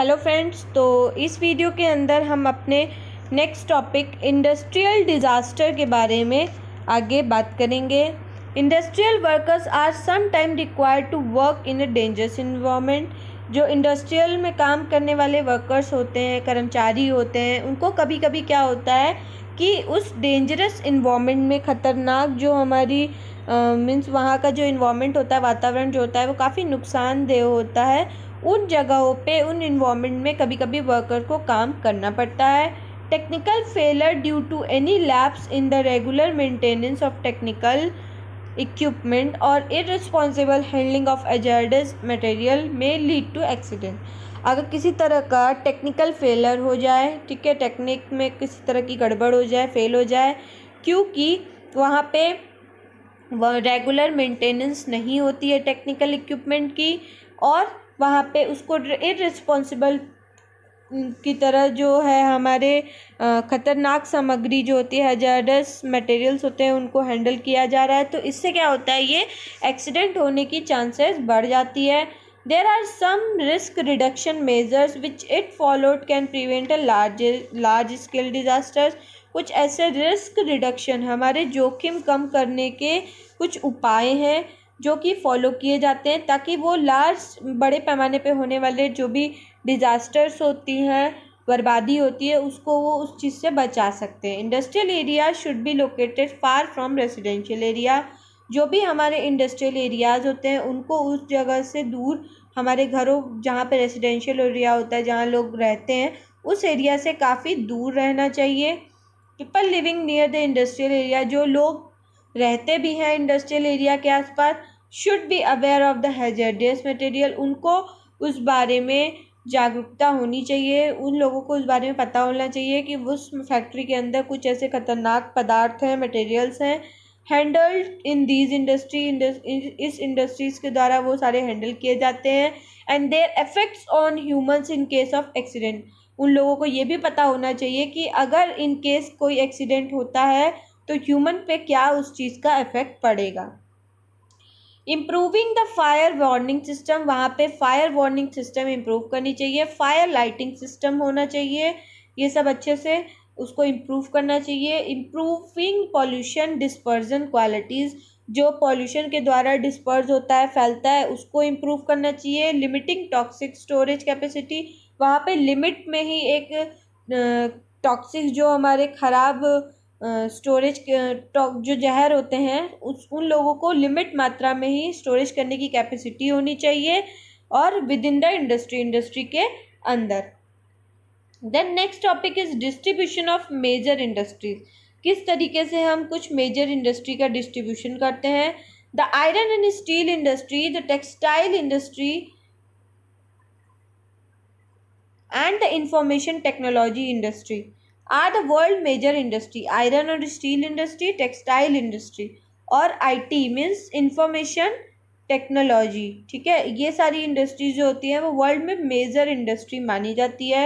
Hello friends तो इस video के अंदर हम अपने नेक्स्ट टॉपिक इंडस्ट्रियल डिज़ास्टर के बारे में आगे बात करेंगे industrial workers are some time required to work in a dangerous environment जो इंडस्ट्रियल में काम करने वाले वर्कर्स होते हैं कर्मचारी होते हैं उनको कभी कभी क्या होता है कि उस डेंजरस इन्वामेंट में ख़तरनाक जो हमारी मीन्स वहाँ का जो इन्वामेंट होता है वातावरण जो होता है वो काफ़ी नुकसानदेह होता है उन जगहों पे उन इन्वामेंट में कभी कभी वर्कर को काम करना पड़ता है technical failure due to any lapse in the regular maintenance of technical equipment और irresponsible handling of hazardous material में लीड टू एक्सीडेंट अगर किसी तरह का टेक्निकल फेलर हो जाए ठीक है टेक्निक में किसी तरह की गड़बड़ हो जाए फेल हो जाए क्योंकि वहाँ पे रेगुलर मेंटेनेंस नहीं होती है टेक्निकल इक्विपमेंट की और वहाँ पे उसको इररिस्पॉन्सिबल की तरह जो है हमारे ख़तरनाक सामग्री जो होती है जर्डस मटेरियल्स होते हैं उनको हैंडल किया जा रहा है तो इससे क्या होता है ये एक्सीडेंट होने की चांसेस बढ़ जाती है there are some risk reduction measures which it followed can prevent a large large scale disasters कुछ ऐसे रिस्क रिडक्शन हमारे जोखिम कम करने के कुछ उपाय हैं जो कि फॉलो किए जाते हैं ताकि वो लार्ज बड़े पैमाने पे होने वाले जो भी डिज़ास्टर्स होती हैं बर्बादी होती है उसको वो उस चीज़ से बचा सकते हैं industrial area should be located far from residential area जो भी हमारे इंडस्ट्रियल एरियाज़ होते हैं उनको उस जगह से दूर हमारे घरों जहाँ पर रेजिडेंशियल एरिया होता है जहाँ लोग रहते हैं उस एरिया से काफ़ी दूर रहना चाहिए people living near the industrial area जो लोग रहते भी हैं इंडस्ट्रियल एरिया के आसपास should be aware of the hazardous material उनको उस बारे में जागरूकता होनी चाहिए उन लोगों को उस बारे में पता होना चाहिए कि उस फैक्ट्री के अंदर कुछ ऐसे खतरनाक पदार्थ हैं मटेरियल्स हैं हैंडल्ड इन दीज इंडस्ट्री इस इंडस्ट्रीज़ के द्वारा वो सारे हैंडल किए जाते हैं and their effects on humans in case of accident उन लोगों को ये भी पता होना चाहिए कि अगर इन केस कोई एक्सीडेंट होता है तो ह्यूमन पे क्या उस चीज़ का इफ़ेक्ट पड़ेगा improving the fire warning system वहाँ पे फायर वार्निंग सिस्टम इम्प्रूव करनी चाहिए फायर लाइटिंग सिस्टम होना चाहिए ये सब अच्छे से उसको इम्प्रूव करना चाहिए इम्प्रूविंग पॉल्यूशन डिस्पर्जन क्वालिटीज़ जो पॉल्यूशन के द्वारा डिस्पर्ज होता है फैलता है उसको इम्प्रूव करना चाहिए लिमिटिंग टॉक्सिक स्टोरेज कैपेसिटी वहाँ पे लिमिट में ही एक टॉक्सिक जो हमारे ख़राब स्टोरेज टॉक जो जहर होते हैं उस उन लोगों को लिमिट मात्रा में ही स्टोरेज करने की कैपेसिटी होनी चाहिए और within the industry industry के अंदर then next topic is distribution of major industries किस तरीके से हम कुछ मेजर इंडस्ट्री का डिस्ट्रीब्यूशन करते हैं the iron and steel industry the textile industry and the information technology industry are the world major industry iron और स्टील इंडस्ट्री टेक्सटाइल इंडस्ट्री और आईटी मींस इंफॉर्मेशन टेक्नोलॉजी ठीक है ये सारी इंडस्ट्रीज जो होती हैं वो वर्ल्ड में मेजर इंडस्ट्री मानी जाती है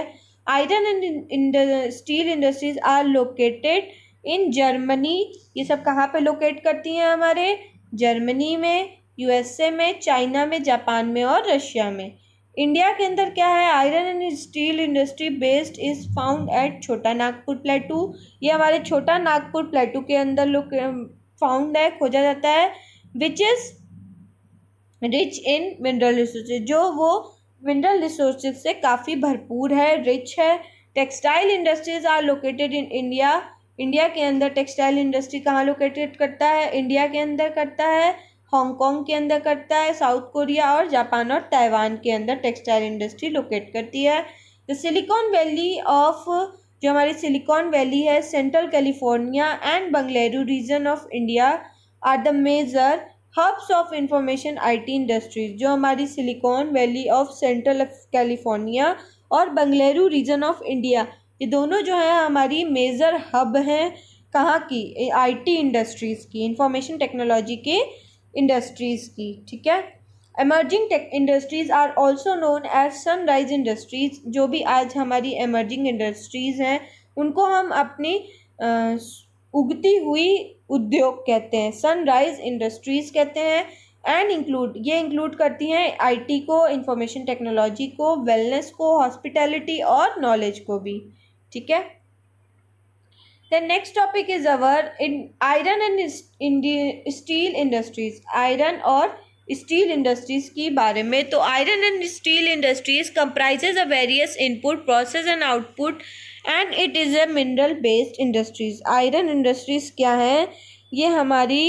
iron and steel industries are located in Germany ये सब कहाँ पे लोकेट करती हैं हमारे जर्मनी में यूएसए में चाइना में जापान में और रशिया में इंडिया के अंदर क्या है iron and steel industry based is found at Chota Nagpur प्लेटू ये हमारे छोटा नागपुर प्लेटू के अंदर लोग फाउंड है खोजा जाता है which is rich in mineral resources जो वो मिनरल रिसोर्सेज से काफ़ी भरपूर है रिच है textile industries are located in India India के अंदर टेक्सटाइल इंडस्ट्री कहाँ लोकेटेड करता है इंडिया के अंदर करता है हांगकांग के अंदर करता है साउथ कोरिया और जापान और ताइवान के अंदर टेक्सटाइल इंडस्ट्री लोकेट करती है द सिलिकॉन वैली ऑफ जो हमारी सिलिकॉन वैली है central California and Bengaluru region of India are the major hubs of information IT industries जो हमारी silicon valley of central California और बंगलेरू रीजन ऑफ इंडिया ये दोनों जो हैं हमारी मेजर हब हैं कहाँ की आईटी इंडस्ट्रीज़ की इंफॉर्मेशन टेक्नोलॉजी के इंडस्ट्रीज़ की ठीक है emerging tech industries are also known as sunrise industries जो भी आज हमारी एमर्जिंग इंडस्ट्रीज़ हैं उनको हम अपनी आ, उगती हुई उद्योग कहते हैं सनराइज इंडस्ट्रीज़ कहते हैं एंड इंक्लूड ये इंक्लूड करती हैं आईटी को इंफॉर्मेशन टेक्नोलॉजी को वेलनेस को हॉस्पिटैलिटी और नॉलेज को भी ठीक है then next topic is our in iron and steel industries iron और स्टील इंडस्ट्रीज के बारे में तो iron and steel industries comprises a various input process and output and it is a mineral based industries iron industries क्या हैं ये हमारी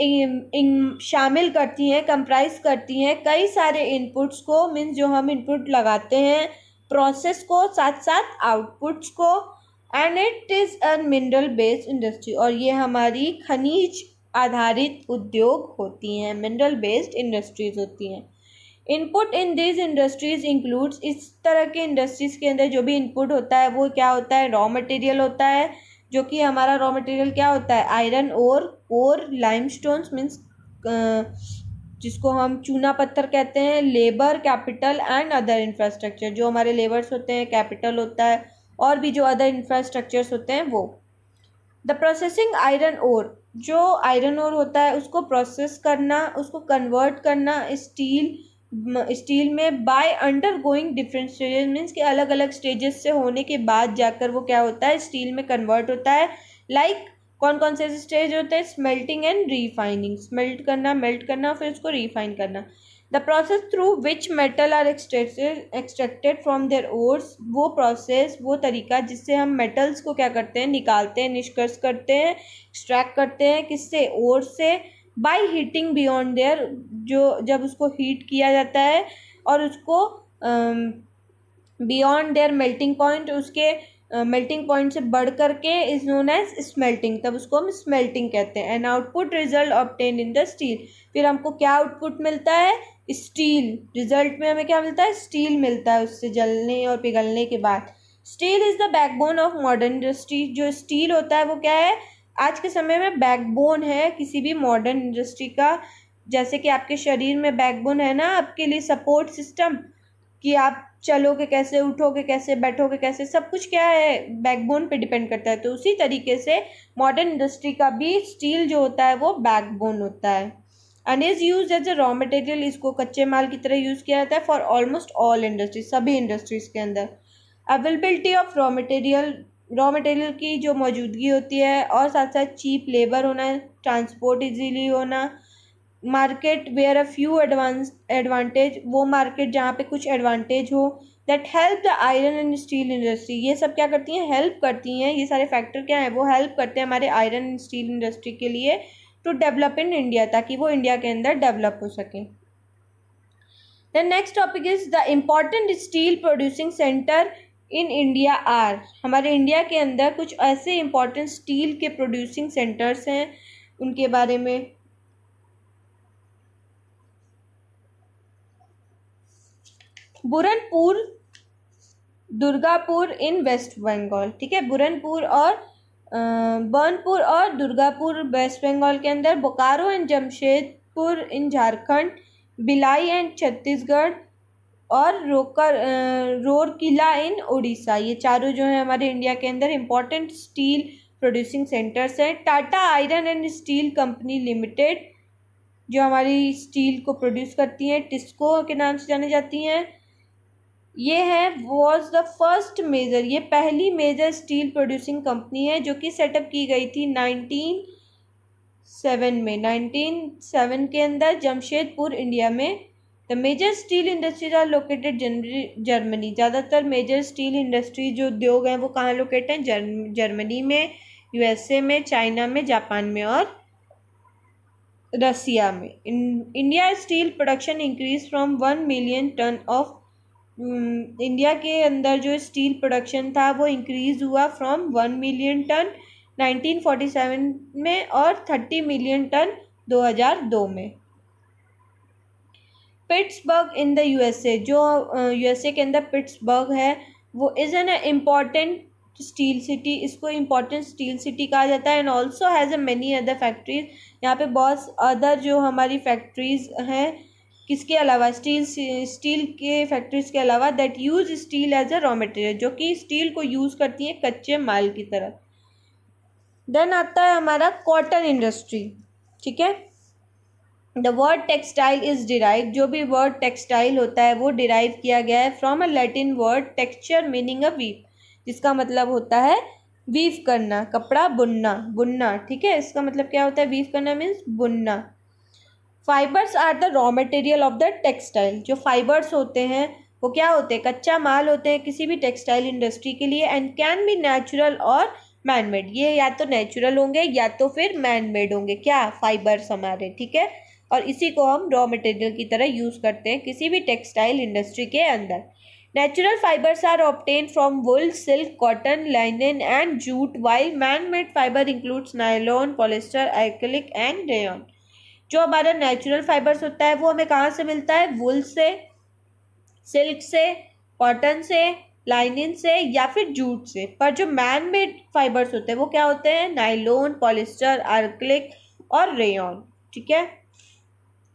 इन, इन, शामिल करती हैं कंप्राइज करती हैं कई सारे इनपुट्स को मीन्स जो हम इनपुट लगाते हैं प्रोसेस को साथ साथ आउटपुट्स को and it is a mineral based industry और ये हमारी खनिज आधारित उद्योग होती हैं मिनरल बेस्ड इंडस्ट्रीज़ होती हैं input in this industries includes इस तरह के इंडस्ट्रीज़ के अंदर जो भी इनपुट होता है वो क्या होता है रॉ मटेरियल होता है जो कि हमारा रॉ मटेरियल क्या होता है आयरन और कोर लाइम स्टोन्स मीन्स जिसको हम चूना पत्थर कहते हैं labour capital and other infrastructure जो हमारे लेबर्स होते हैं कैपिटल होता है और भी जो अदर इंफ्रास्ट्रक्चर्स होते हैं वो द प्रोसेसिंग आयरन ओर जो आयरन ओर होता है उसको प्रोसेस करना उसको कन्वर्ट करना स्टील स्टील में by undergoing different stages means के अलग अलग स्टेजेस से होने के बाद जाकर वो क्या होता है स्टील में कन्वर्ट होता है लाइक like, कौन कौन से स्टेज होते हैं स्मेल्टिंग एंड रिफाइनिंग स्मेल्ट करना मेल्ट करना फिर उसको रिफाइन करना the process through which metal are extracted extracted from their ores वो प्रोसेस वो तरीका जिससे हम मेटल्स को क्या करते हैं निकालते हैं निष्कर्ष करते हैं एक्सट्रैक्ट करते हैं किससे ओर से बाई हीटिंग बियॉन्ड देयर जो जब उसको हीट किया जाता है और उसको बियॉन्ड देयर मेल्टिंग पॉइंट उसके मेल्टिंग पॉइंट से बढ़ करके इज नोन एज स्मेल्टिंग तब उसको हम स्मेल्टिंग कहते हैं and output result obtained in the steel फिर हमको क्या आउटपुट मिलता है स्टील रिजल्ट में हमें क्या मिलता है स्टील मिलता है उससे जलने और पिघलने के बाद steel is the backbone of modern industry जो स्टील होता है वो क्या है आज के समय में बैकबोन है किसी भी मॉडर्न इंडस्ट्री का जैसे कि आपके शरीर में बैकबोन है ना आपके लिए सपोर्ट सिस्टम कि आप चलोगे कैसे उठोगे कैसे बैठोगे कैसे सब कुछ क्या है बैकबोन पे डिपेंड करता है तो उसी तरीके से मॉडर्न इंडस्ट्री का भी स्टील जो होता है वो बैकबोन होता है and is use as a raw material इसको कच्चे माल की तरह यूज़ किया जाता है फॉर ऑलमोस्ट ऑल इंडस्ट्रीज सभी इंडस्ट्रीज के अंदर availability of raw material raw material की जो मौजूदगी होती है और साथ साथ चीप लेबर होना ट्रांसपोर्ट इजीली होना market where a few advance advantage वो मार्केट जहाँ पे कुछ एडवांटेज हो that help the iron and steel industry ये सब क्या करती हैं हेल्प करती हैं ये सारे फैक्टर क्या हैं वो हेल्प करते हैं हमारे आयरन एंड स्टील इंडस्ट्री के लिए टू डेवलप इन इंडिया ताकि वो इंडिया के अंदर डेवलप हो सके the next topic is the important steel producing centre in India are हमारे इंडिया के अंदर कुछ ऐसे इम्पॉर्टेंट स्टील के प्रोड्यूसिंग सेंटर्स हैं उनके बारे में बुरनपुर दुर्गापुर इन वेस्ट बंगाल ठीक है बुरनपुर और बर्नपुर और दुर्गापुर वेस्ट बंगाल के अंदर Bokaro and Jamshedpur in Jharkhand Bhilai and Chhattisgarh और रोकर रोर किला इन उड़ीसा ये चारों जो है हमारे इंडिया के अंदर इम्पोर्टेंट स्टील प्रोड्यूसिंग सेंटर्स हैं Tata iron and steel company limited जो हमारी स्टील को प्रोड्यूस करती हैं टिस्को के नाम से जानी जाती हैं ये है वॉज द फर्स्ट मेजर ये पहली मेजर स्टील प्रोड्यूसिंग कंपनी है जो कि सेटअप की गई थी नाइनटीन सेवन में नाइनटीन सेवन के अंदर जमशेदपुर इंडिया में the major steel industries are located Germany ज़्यादातर मेजर स्टील इंडस्ट्री जो उद्योग हैं वो कहाँ लोकेट हैं जर्म जर्मनी में यूएसए में चाइना में जापान में और रसिया में India steel production increase from one million tonne of India के अंदर जो स्टील प्रोडक्शन था वो इंक्रीज़ हुआ from one million tonne nineteen forty seven में और थर्टी मिलियन टन दो हज़ार दो में पिट्सबर्ग इन द यूएसए जो यूएसए के अंदर पिट्सबर्ग है वो is an important steel city इसको इम्पॉर्टेंट स्टील सिटी कहा जाता है and also has a many other factories यहाँ पे बहुत अदर जो हमारी फैक्ट्रीज़ हैं किसके अलावा स्टील स्टील के फैक्ट्रीज के अलावा that use steel as a raw material जो कि स्टील को यूज़ करती है कच्चे माल की तरह देन आता है हमारा कॉटन इंडस्ट्री ठीक है the word textile is derive जो भी वर्ड टेक्सटाइल होता है वो डिराइव किया गया है from a Latin word texture meaning a weave जिसका मतलब होता है वीव करना कपड़ा बुनना बुनना ठीक है इसका मतलब क्या होता है वीव करना मीन्स बुनना fibres are the raw material of the textile जो फाइबर्स होते हैं वो क्या होते हैं कच्चा माल होते हैं किसी भी टेक्सटाइल इंडस्ट्री के लिए एंड कैन बी नेचुरल और मैन मेड ये या तो नेचुरल होंगे या तो फिर मैन मेड होंगे क्या फाइबर्स हमारे ठीक है और इसी को हम रॉ मटेरियल की तरह यूज़ करते हैं किसी भी टेक्सटाइल इंडस्ट्री के अंदर natural fibres are obtained from wool silk cotton linen and jute while man made fibre includes nylon polyester acrylic and rayon जो हमारा नेचुरल फाइबर्स होता है वो हमें कहाँ से मिलता है वुल से सिल्क से कॉटन से लाइनिन से या फिर जूट से पर जो मैन मेड फाइबर्स होते हैं वो क्या होते हैं नाइलोन पॉलिस्टर आर्कलिक और रेयन ठीक है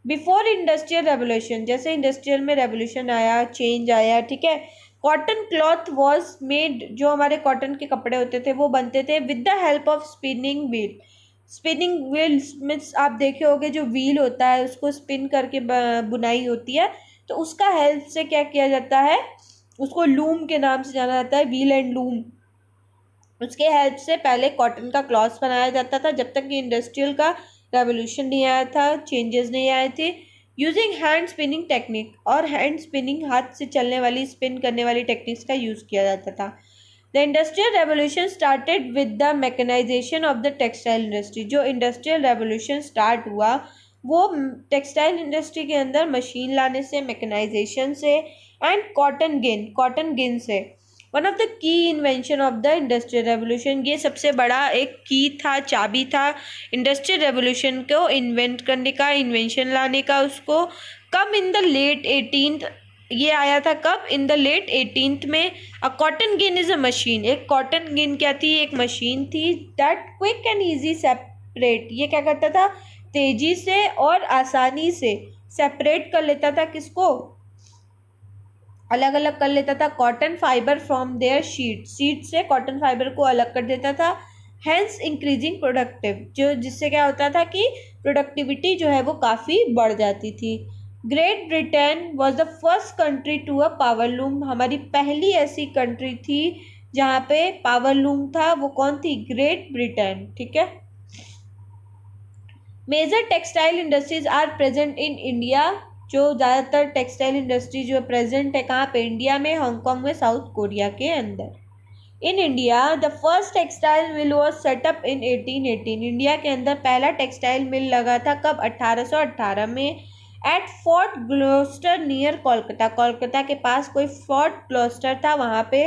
बिफोर इंडस्ट्रियल रेवोल्यूशन जैसे इंडस्ट्रियल में रेवोल्यूशन आया चेंज आया ठीक है कॉटन क्लॉथ वॉज मेड जो हमारे कॉटन के कपड़े होते थे वो बनते थे with the help of spinning wheel spinning wheels means आप देखे होगे जो व्हील होता है उसको स्पिन करके बुनाई होती है तो उसका हेल्प से क्या किया जाता है उसको लूम के नाम से जाना जाता है व्हील एंड लूम उसके हेल्प से पहले कॉटन का क्लॉथ बनाया जाता था जब तक कि इंडस्ट्रियल का रेवोल्यूशन नहीं आया था चेंजेस नहीं आए थे यूजिंग हैंड स्पिनिंग टेक्निक और हैंड स्पिनिंग हाथ से चलने वाली स्पिन करने वाली टेक्निक्स का यूज़ किया जाता था the industrial revolution started with the mechanisation of the textile industry जो इंडस्ट्रियल रेवोल्यूशन स्टार्ट हुआ वो टेक्सटाइल इंडस्ट्री के अंदर मशीन लाने से मैकेनाइजेशन से एंड कॉटन गेंद कॉटन गिन से one of the key invention of the industrial revolution ये सबसे बड़ा एक की था चाबी था इंडस्ट्रियल रेवोल्यूशन को इन्वेंट करने का इन्वेंशन लाने का उसको come in the late eighteen ये आया था कब इन द लेट एटीनथ में a cotton gin is a machine एक कॉटन गिन क्या थी एक मशीन थी that quick and easy separate ये क्या करता था तेजी से और आसानी से सेपरेट कर लेता था किसको अलग अलग कर लेता था cotton fibre from their seed seed से कॉटन फाइबर को अलग कर देता था हैंस इंक्रीजिंग प्रोडक्टिव जो जिससे क्या होता था कि प्रोडक्टिविटी जो है वो काफ़ी बढ़ जाती थी Great Britain was the first country to a power loom हमारी पहली ऐसी कंट्री थी जहाँ पे पावर लूम था वो कौन थी ग्रेट ब्रिटेन ठीक है major textile industries are present in India जो ज़्यादातर टेक्सटाइल इंडस्ट्री जो प्रेजेंट है कहाँ पे इंडिया में हांगकॉन्ग में साउथ कोरिया के अंदर in India the first textile mill was set up in 1818 India के अंदर पहला टेक्सटाइल मिल लगा था कब 1818 में at Fort Gloucester near Kolkata Kolkata के पास कोई फोर्ट ग्लोस्टर था वहाँ पे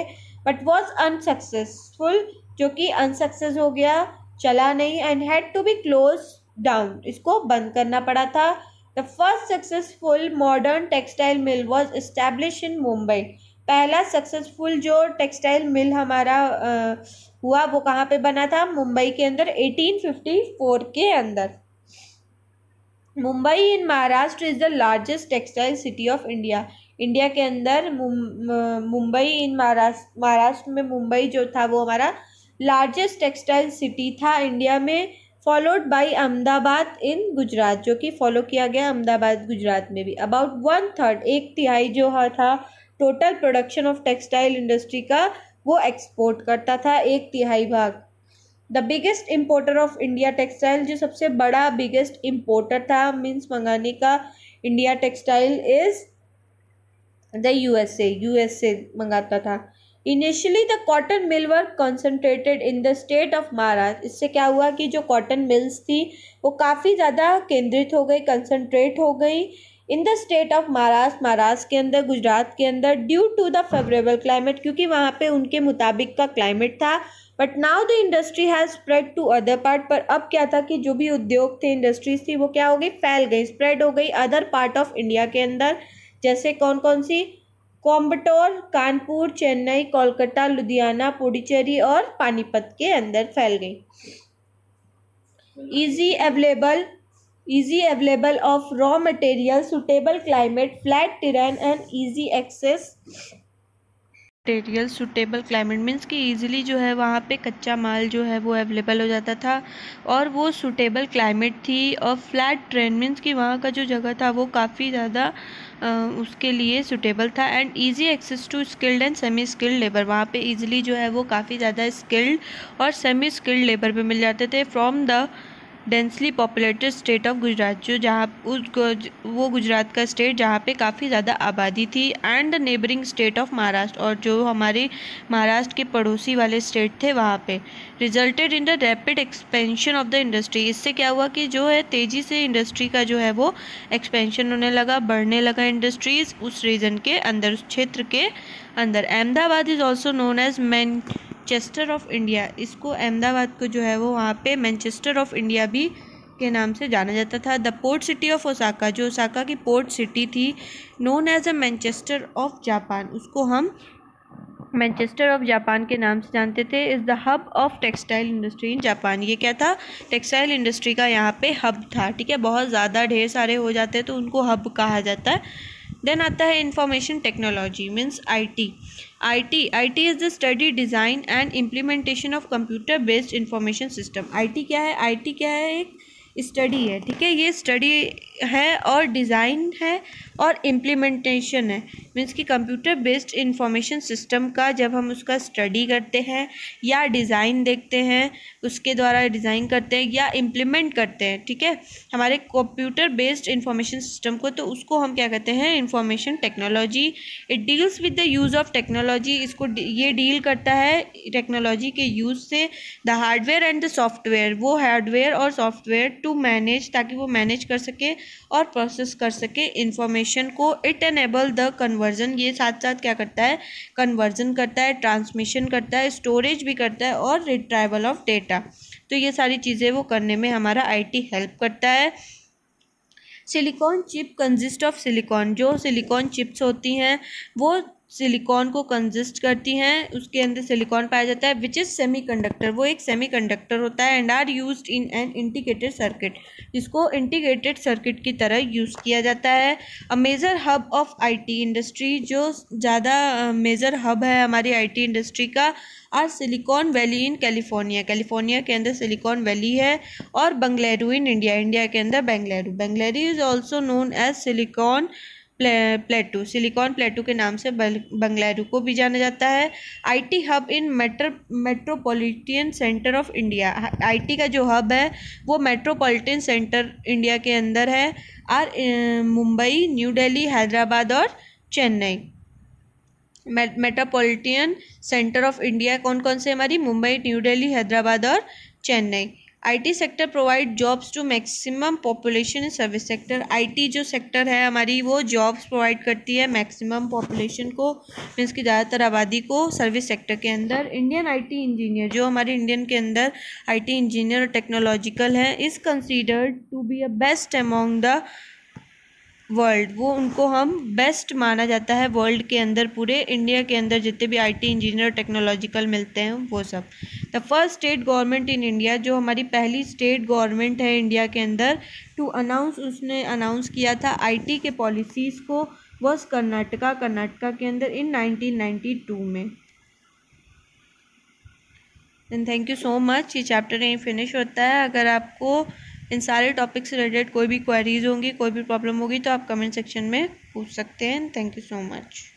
बट वॉज अनसक्सेसफुल जो कि अनसक्सेस हो गया चला नहीं and had to be close down इसको बंद करना पड़ा था the first successful modern textile mill was establish in Mumbai पहला सक्सेसफुल जो टेक्सटाइल मिल हमारा आ, हुआ वो कहाँ पे बना था मुंबई के अंदर 1854 के अंदर Mumbai in Maharashtra is the largest textile city of India India के अंदर मुंबई इन महाराष्ट्र महाराष्ट्र में मुंबई जो था वो हमारा लार्जेस्ट टेक्सटाइल सिटी था इंडिया में followed by Ahmedabad in Gujarat जो कि फॉलो किया गया अहमदाबाद गुजरात में भी अबाउट वन थर्ड एक तिहाई जो था total production of textile industry का वो एक्सपोर्ट करता था एक तिहाई भाग the biggest importer of India textile जो सबसे बड़ा बिगेस्ट इम्पोर्टर था मीन्स मंगाने का India textile is the U U S A S A मंगाता था initially the cotton mill were concentrated in the state of Maharashtra इससे क्या हुआ कि जो कॉटन मिल्स थी वो काफ़ी ज़्यादा केंद्रित हो गई कंसनट्रेट हो गई in the state of Maharashtra Maharashtra के अंदर गुजरात के अंदर due to the favourable climate क्योंकि वहाँ पे उनके मुताबिक का क्लाइमेट था but now the industry has spread to other part पर अब क्या था कि जो भी उद्योग थे इंडस्ट्रीज थी वो क्या हो गई फैल गई स्प्रेड हो गई अदर पार्ट ऑफ इंडिया के अंदर जैसे कौन कौन सी कोम्बटोर कानपुर चेन्नई कोलकाता लुधियाना पुडुचेरी और पानीपत के अंदर फैल गई easy available easy available of raw material suitable climate flat terrain and easy access material suitable climate means कि ईजिली जो है वहाँ पे कच्चा माल जो है वो अवेलेबल हो जाता था और वो सुटेबल क्लाइमेट थी और फ्लैट ट्रेन मीन्स कि वहाँ का जो जगह था वो काफ़ी ज़्यादा उसके लिए सुटेबल था and easy access to skilled and semi skilled labour वहाँ पे ईजिली जो है वो काफ़ी ज़्यादा स्किल्ड और सेमी स्किल्ड लेबर भी मिल जाते थे from the densely populated state of Gujarat जो जहाँ उस वो गुजरात का स्टेट जहाँ पे काफ़ी ज़्यादा आबादी थी and neighbouring state of Maharashtra और जो हमारे महाराष्ट्र के पड़ोसी वाले स्टेट थे वहाँ पे resulted in the rapid expansion of the industry इससे क्या हुआ कि जो है तेज़ी से इंडस्ट्री का जो है वो एक्सपेंशन होने लगा बढ़ने लगा इंडस्ट्रीज़ उस रीजन के अंदर उस क्षेत्र के अंदर Ahmedabad is also known as man Manchester of India इसको अहमदाबाद को जो है वो वहाँ पे मैनचेस्टर ऑफ इंडिया भी के नाम से जाना जाता था the port city of Osaka जो ओसाका की पोर्ट सिटी थी known as a Manchester of Japan उसको हम मैनचेस्टर ऑफ जापान के नाम से जानते थे is the hub of textile industry in Japan ये क्या था टेक्सटाइल इंडस्ट्री का यहाँ पे हब था ठीक है बहुत ज़्यादा ढेर सारे हो जाते हैं तो उनको हब कहा जाता है देन आता है information technology means IT IT IT is the study design and implementation of computer based information system IT क्या है आईटी क्या है एक स्टडी है ठीक है ये स्टडी है और डिज़ाइन है और इम्प्लीमेंटेशन है मीन्स कि कंप्यूटर बेस्ड इंफॉर्मेशन सिस्टम का जब हम उसका स्टडी करते हैं या डिज़ाइन देखते हैं उसके द्वारा डिज़ाइन करते हैं या इम्प्लीमेंट करते हैं ठीक है थीके? हमारे कंप्यूटर बेस्ड इंफॉर्मेशन सिस्टम को तो उसको हम क्या कहते हैं information technology it deals with the use of technology इसको ये डील करता है टेक्नोलॉजी के यूज़ से the hardware and the software वो हार्डवेयर और सॉफ्टवेयर टू मैनेज ताकि वो मैनेज कर सके और प्रोसेस कर सके इन्फॉर्मेशन को इट एनेबल द कन्वर्जन ये साथ साथ क्या करता है कन्वर्जन करता है ट्रांसमिशन करता है स्टोरेज भी करता है और रिट्राइवल ऑफ डेटा तो ये सारी चीज़ें वो करने में हमारा आई हेल्प करता है silicon chip consist of silicon जो सिलिकॉन चिप्स होती हैं वो सिलिकॉन को कंजिस्ट करती हैं उसके अंदर सिलिकॉन पाया जाता है विच इज़ सेमीकंडक्टर वो एक सेमीकंडक्टर होता है and are used in an integrated circuit जिसको इंटीग्रेटेड सर्किट की तरह यूज़ किया जाता है a major hub of IT industry जो ज़्यादा मेजर हब है हमारी आईटी इंडस्ट्री का आज Silicon Valley in California California के अंदर सिलिकॉन वैली है और बंगलैरू इन इंडिया इंडिया के अंदर Bengaluru Bengaluru is also known as silicon plateau silicon plateau के नाम से बंगलुरु को भी जाना जाता है IT hub in metro metropolitan centre of India IT का जो हब है वो मेट्रोपॉलिटन सेंटर इंडिया के अंदर है और मुंबई न्यू दिल्ली हैदराबाद और Chennai metropolitan centre of India कौन कौन से हमारी मुंबई न्यू दिल्ली हैदराबाद और Chennai IT sector provide jobs to maximum population in service sector IT जो सेक्टर है हमारी वो जॉब्स प्रोवाइड करती है मैक्सिमम पॉपुलेशन को मीन्स की ज़्यादातर आबादी को सर्विस सेक्टर के अंदर इंडियन आईटी इंजीनियर जो हमारे इंडियन के अंदर आईटी इंजीनियर और टेक्नोलॉजिकल है is considered to be a best among the world वो उनको हम बेस्ट माना जाता है वर्ल्ड के अंदर पूरे इंडिया के अंदर जितने भी आईटी इंजीनियर टेक्नोलॉजिकल मिलते हैं वो सब the first state government in India जो हमारी पहली स्टेट गवर्नमेंट है इंडिया के अंदर टू अनाउंस उसने अनाउंस किया था आईटी के पॉलिसीज़ को बस कर्नाटका कर्नाटका के अंदर इन नाइनटीन में then thank you so much ये चैप्टर यहीं फिनिश होता है अगर आपको इन सारे टॉपिक से रिलेटेड कोई भी क्वेरीज होंगी कोई भी प्रॉब्लम होगी तो आप कमेंट सेक्शन में पूछ सकते हैं थैंक यू सो मच